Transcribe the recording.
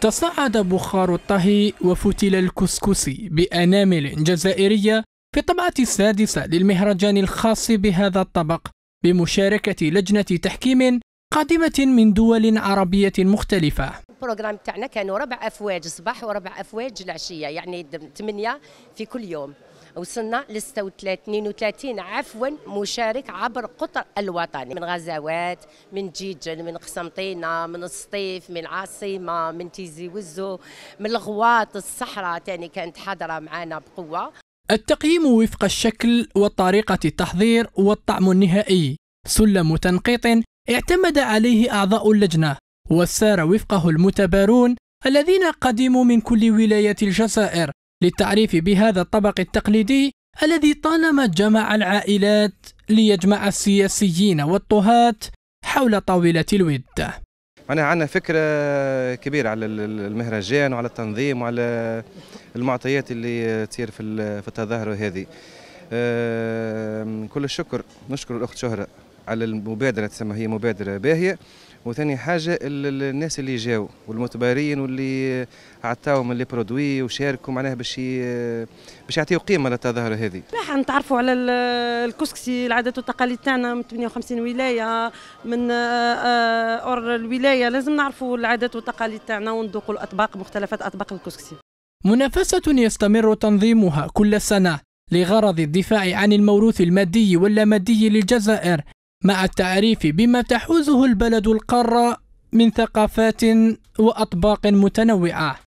تصاعد بخار الطهي وفتل الكسكسي بأنامل جزائرية في الطبعة السادسة للمهرجان الخاص بهذا الطبق بمشاركة لجنة تحكيم قادمة من دول عربية مختلفة البروغرام تاعنا كانوا ربع أفواج الصباح وربع أفواج العشية يعني ثمانية في كل يوم وصلنا ل 32 عفوا مشارك عبر قطر الوطني من غزوات من جيجل من قسنطينه من السطيف من العاصمه من تيزي وزو من الغواط الصحراء تاني كانت حاضره معنا بقوه التقييم وفق الشكل وطريقه التحضير والطعم النهائي سلم تنقيط اعتمد عليه اعضاء اللجنه وسار وفقه المتبارون الذين قدموا من كل ولايات الجزائر للتعريف بهذا الطبق التقليدي الذي طالما جمع العائلات ليجمع السياسيين والطهاة حول طاولة الود أنا عندنا فكرة كبيرة على المهرجان وعلى التنظيم وعلى المعطيات اللي تصير في التظاهرة هذه كل الشكر نشكر الأخت شهرة على المبادره تسمى هي مبادره باهيه وثاني حاجه الناس اللي جاوا والمتبارين واللي عطاوهم لي برودوي وشاركوا معناها باش باش يعطيو قيمه للتظاهره هذه. لا نتعرفوا على الكسكسي العادات والتقاليد تاعنا من 58 ولايه من آه، آه، اور الولايه لازم نعرفوا العادات والتقاليد تاعنا وندوقوا الاطباق مختلفات اطباق الكسكسي. منافسه يستمر تنظيمها كل سنه لغرض الدفاع عن الموروث المادي واللامادي للجزائر مع التعريف بما تحوزه البلد القارة من ثقافات وأطباق متنوعة